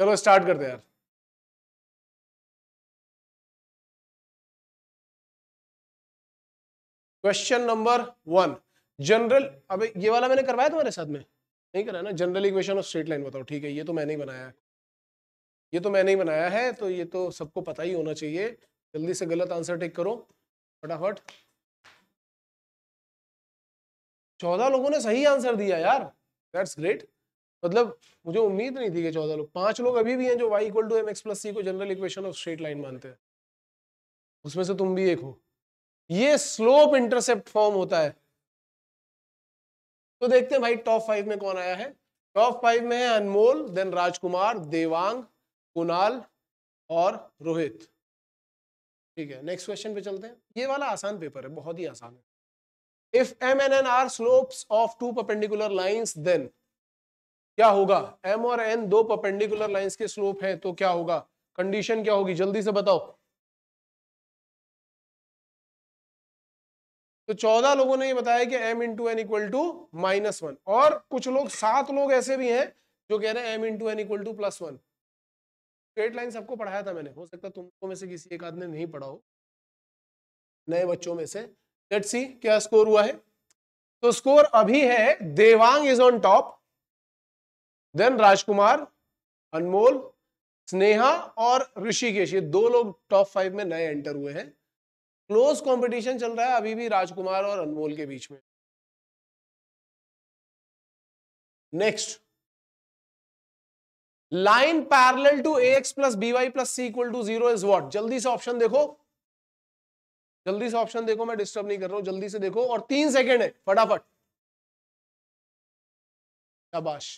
चलो स्टार्ट करते हैं यार क्वेश्चन नंबर वन जनरल अबे ये वाला मैंने करवाया तुम्हारे साथ में नहीं करा ना general equation of straight line बताओ ठीक है ये तो मैंने ही बनाया है ये तो मैंने ही बनाया है तो ये तो सबको पता ही होना चाहिए जल्दी से गलत आंसर टिक करो फटाफट चौदह लोगों ने सही आंसर दिया यार दैट्स ग्रेट मतलब मुझे उम्मीद नहीं थी कि चौदह लोग पांच लोग अभी भी हैं जो Y equal to M X plus C को general equation of straight line मानते हैं उसमें से तुम भी एक हो ये स्लोप इंटरसेप्ट फॉर्म होता है तो देखते हैं भाई टॉप फाइव में कौन आया है टॉप फाइव में है अनमोल देन राजकुमार देवांग कुणाल और रोहित ठीक है नेक्स्ट क्वेश्चन पे चलते हैं ये वाला आसान पेपर है बहुत ही आसान है if M N N R slope of two perpendicular lines then क्या होगा एम और एन दो परपेंडिकुलर लाइंस के स्लोप हैं तो क्या होगा कंडीशन क्या होगी जल्दी से बताओ तो चौदह लोगों ने ये बताया कि m into N equal to minus one और कुछ लोग सात लोग ऐसे भी हैं जो कह रहे हैं m into N equal to plus one straight line सबको पढ़ाया था मैंने हो सकता तुमको में से किसी एक आदमी नहीं पढ़ा हो नए बच्चों में से लेट्स सी क्या स्कोर हुआ है तो स्कोर अभी है Devang is on top then Rajkumar Anmol Sneha और ऋषिकेश ये दो लोग टॉप फाइव में नए एंटर हुए हैं क्लोज कंपटीशन चल रहा है अभी भी राजकुमार और अनमोल के बीच में next line parallel to A X plus B Y plus C equal to zero is what जल्दी से ऑप्शन देखो जल्दी से ऑप्शन देखो मैं डिस्टर्ब नहीं कर रहा हूं जल्दी से देखो और तीन सेकेंड है फटाफट शाबाश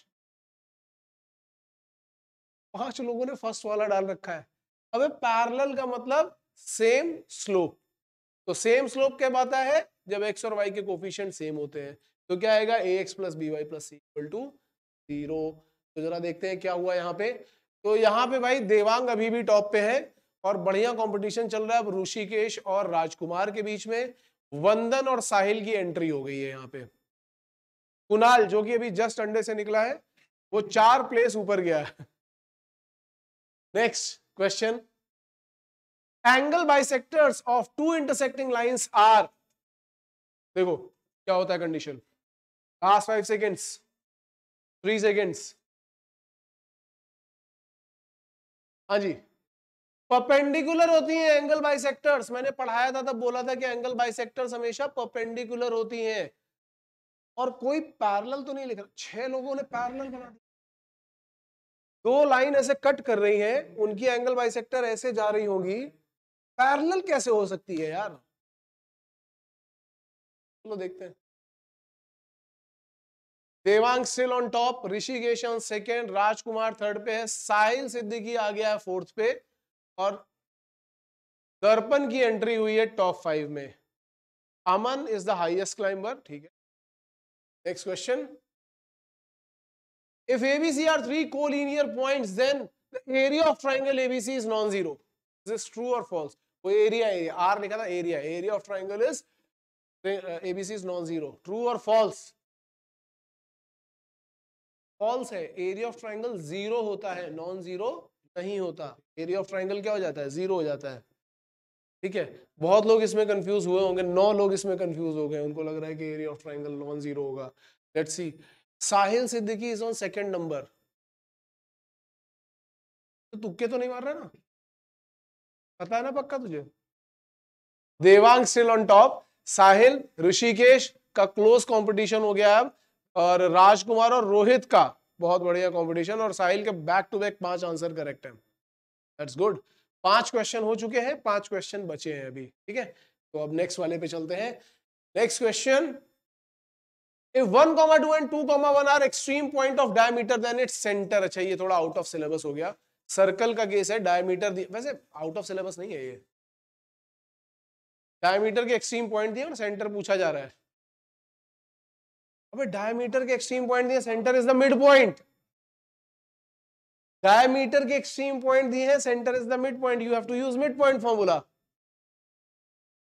पांच लोगों ने फर्स्ट वाला डाल रखा है अब पैरेलल का मतलब सेम स्लोप तो सेम स्लोप क्या बात है जब एक्स और वाई के कोफिशियंट सेम होते हैं तो क्या आएगा A X plus B Y plus C equal to zero तो जरा देखते हैं क्या हुआ यहाँ पे तो यहाँ पे भाई देवांग अभी भी टॉप पे है और बढ़िया कंपटीशन चल रहा है अब ऋषिकेश और राजकुमार के बीच में वंदन और साहिल की एंट्री हो गई है यहाँ पे कुणाल जो कि अभी जस्ट अंडे से निकला है वो चार प्लेस ऊपर गया है Next question. Angle bisectors of two intersecting lines are देखो क्या होता है condition last five seconds three seconds हाँ जी परपेंडिकुलर होती हैं एंगल बाइसेक्टर्स मैंने पढ़ाया था तब बोला था कि एंगल बाइसेक्टर्स हमेशा परपेंडिकुलर होती हैं और कोई पैरेलल तो नहीं लिख रहा छह लोगों ने पैरेलल बना दिया दो लाइन ऐसे कट कर रही हैं उनकी एंगल बाइसेक्टर ऐसे जा रही होगी पैरेलल कैसे हो सकती है यार चलो देखते हैं Devang still on top Rishikesh on second Rajkumar third पे है साहिल सिद्दीकी आ गया है फोर्थ पे और दर्पण की एंट्री हुई है टॉप फाइव में Aman is the highest climber ठीक है next question If ABC are three collinear points, then the area of triangle ABC is non-zero. Is this true or false? वो area area R लिखा था area area of triangle is uh, ABC is non-zero. True or false? False है area of triangle zero होता है non zero नहीं होता area of triangle क्या हो जाता है जीरो हो जाता है ठीक है बहुत लोग इसमें कंफ्यूज हुए होंगे नौ लोग इसमें कंफ्यूज हो गए उनको लग रहा है कि area of triangle non zero होगा let's see Sahil Siddiqui is on second number तो तुक्के तो नहीं मार रहा ना पता है ना पक्का तुझे Devang still on top Sahil Rishikesh का क्लोज कंपटीशन हो गया अब और राजकुमार और रोहित का बहुत बढ़िया कंपटीशन और साहिल के बैक टू बैक पांच आंसर करेक्ट है दैट्स गुड पांच क्वेश्चन हो चुके हैं पांच क्वेश्चन बचे हैं अभी ठीक है तो अब नेक्स्ट वाले पे चलते हैं next question if 1 2 and 2 1 are extreme point of diameter then its center अच्छा ये थोड़ा out of syllabus हो गया सर्कल का केस है डायमीटर वैसे आउट ऑफ सिलेबस नहीं है ये डायमीटर के एक्सट्रीम पॉइंट दिए और सेंटर पूछा जा रहा है अबे डायमीटर के एक्सट्रीम पॉइंट दिए centre is the mid point diameter के एक्सट्रीम पॉइंट दिए हैं centre is the mid point you have to use mid point formula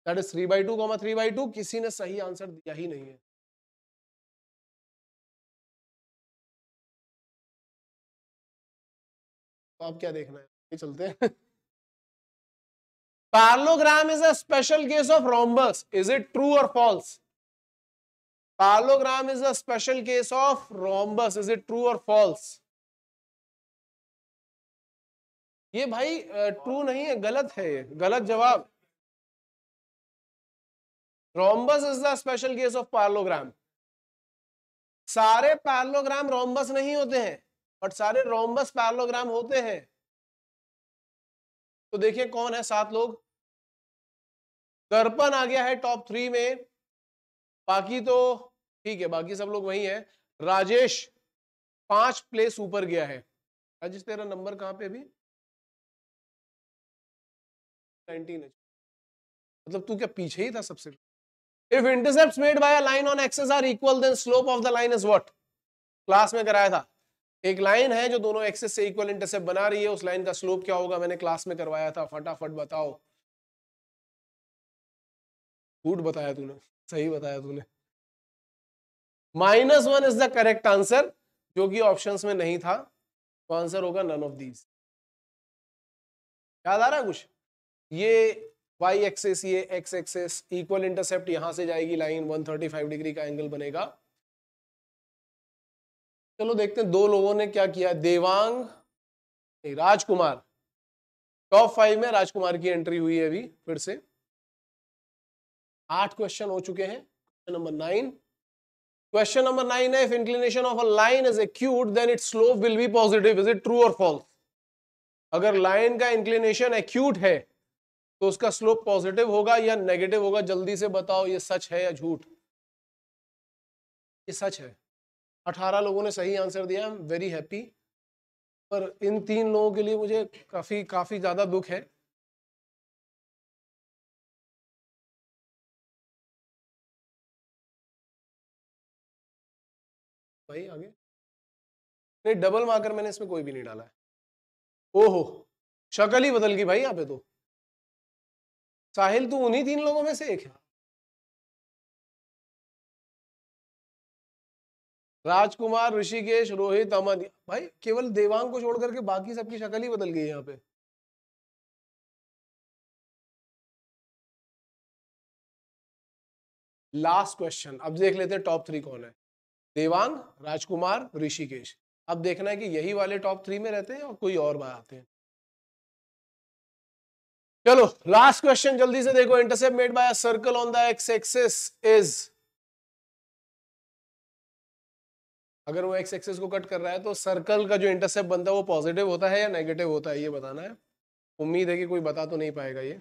that is three by two 2 किसी ने सही आंसर दिया ही नहीं है तो आप क्या देखना है चलते हैं parallelogram is a special case of rhombus is it true और false parallelogram is a special case of rhombus is it true और फॉल्स ये भाई ट्रू नहीं है गलत है ये गलत जवाब rhombus is the special case of parallelogram सारे पार्लोग्राम रोम्बस नहीं होते हैं बट सारे रोमबस पैरलोग्राम होते हैं तो देखिए कौन है सात लोग दर्पण आ गया है टॉप थ्री में बाकी तो ठीक है बाकी सब लोग वही हैं राजेश पांच प्लेस ऊपर गया है राजेश तेरा नंबर कहां पे अभी मतलब तू क्या पीछे ही था सबसे if intercept made by a line on axes are equal then slope of the line is what class में कराया था एक लाइन है जो दोनों एक्सेस से इक्वल इंटरसेप्ट बना रही है उस लाइन का स्लोप क्या होगा मैंने क्लास में करवाया था फटाफट बताओ फूट बताया तूने सही बताया तूने minus one is the correct answer जो कि ऑप्शंस में नहीं था तो आंसर होगा नन ऑफ दीज याद आ रहा है कुछ ये y एक्सेस ये x एक्सेस इक्वल इंटरसेप्ट यहां से जाएगी लाइन 135 डिग्री का एंगल बनेगा चलो देखते हैं दो लोगों ने क्या किया देवांग राजकुमार टॉप फाइव में राजकुमार की एंट्री हुई है अभी फिर से आठ क्वेश्चन हो चुके हैं question number nine question number nine है if inclination of a line is acute then it slope will be positive is it true और फॉल्स अगर लाइन का इंक्लिनेशन एक्यूट है तो उसका स्लोप पॉजिटिव होगा या नेगेटिव होगा जल्दी से बताओ ये सच है या झूठ ये सच है अठारह लोगों ने सही आंसर दिया आई एम वेरी हैप्पी पर इन तीन लोगों के लिए मुझे काफ़ी काफ़ी ज़्यादा दुख है भाई आगे नहीं डबल मार्कर मैंने इसमें कोई भी नहीं डाला है ओहो शक्ल ही बदल गई भाई यहाँ पे तो साहिल तू उन्हीं तीन लोगों में से एक है राजकुमार ऋषिकेश रोहित अमन भाई केवल देवांग को छोड़ करके बाकी सबकी शक्ल ही बदल गई यहाँ पे लास्ट क्वेश्चन अब देख लेते हैं टॉप थ्री कौन है देवांग राजकुमार ऋषिकेश अब देखना है कि यही वाले टॉप थ्री में रहते हैं और कोई और बाहर आते हैं चलो लास्ट क्वेश्चन जल्दी से देखो intercept made by a circle on the X axis is अगर वो एक्स एक्सेस को कट कर रहा है तो सर्कल का जो इंटरसेप्ट बनता है वो पॉजिटिव होता है या नेगेटिव होता है ये बताना है उम्मीद है कि कोई बता तो नहीं पाएगा ये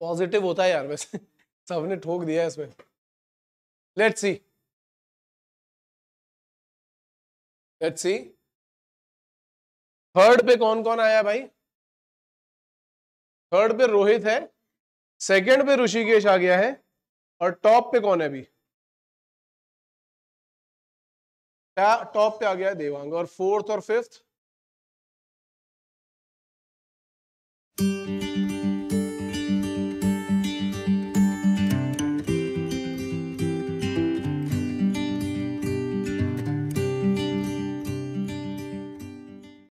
पॉजिटिव होता है यार वैसे सबने ठोक दिया है इसमें let see let see third पे कौन कौन आया भाई थर्ड पे रोहित है सेकंड पे ऋषिकेश आ गया है और टॉप पे कौन है अभी टॉप पे आ गया देवांग और फोर्थ और फिफ्थ